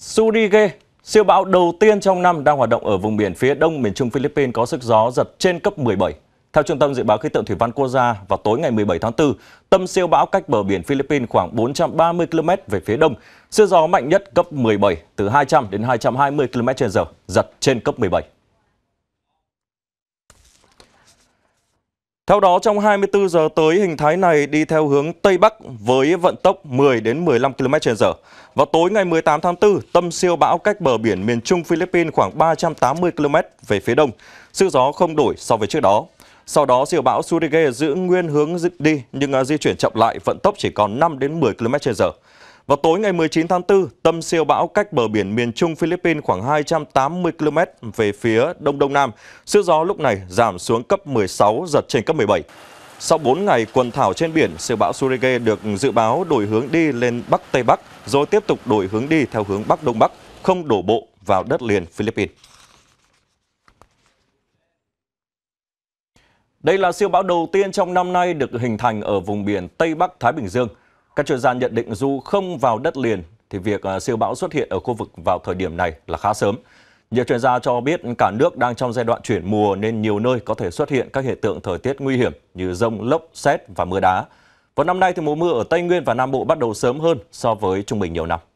Surige, siêu bão đầu tiên trong năm đang hoạt động ở vùng biển phía đông miền trung Philippines có sức gió giật trên cấp 17. Theo Trung tâm Dự báo Khí tượng Thủy văn Quốc gia, vào tối ngày 17 tháng 4, tâm siêu bão cách bờ biển Philippines khoảng 430 km về phía đông. Siêu gió mạnh nhất cấp 17, từ 200 đến 220 km h giật trên cấp 17. Theo đó, trong 24 giờ tới, hình thái này đi theo hướng Tây Bắc với vận tốc 10 đến 15 km h Vào tối ngày 18 tháng 4, tâm siêu bão cách bờ biển miền Trung Philippines khoảng 380 km về phía đông. Sự gió không đổi so với trước đó. Sau đó, siêu bão Surigae giữ nguyên hướng đi nhưng à, di chuyển chậm lại, vận tốc chỉ còn 5 đến 10 km h vào tối ngày 19 tháng 4, tâm siêu bão cách bờ biển miền Trung Philippines khoảng 280 km về phía Đông Đông Nam. Sức gió lúc này giảm xuống cấp 16, giật trên cấp 17. Sau 4 ngày quần thảo trên biển, siêu bão Surige được dự báo đổi hướng đi lên Bắc Tây Bắc, rồi tiếp tục đổi hướng đi theo hướng Bắc Đông Bắc, không đổ bộ vào đất liền Philippines. Đây là siêu bão đầu tiên trong năm nay được hình thành ở vùng biển Tây Bắc Thái Bình Dương. Các chuyên gia nhận định dù không vào đất liền thì việc à, siêu bão xuất hiện ở khu vực vào thời điểm này là khá sớm. Nhiều chuyên gia cho biết cả nước đang trong giai đoạn chuyển mùa nên nhiều nơi có thể xuất hiện các hiện tượng thời tiết nguy hiểm như rông, lốc, xét và mưa đá. Vào năm nay thì mùa mưa ở Tây Nguyên và Nam Bộ bắt đầu sớm hơn so với trung bình nhiều năm.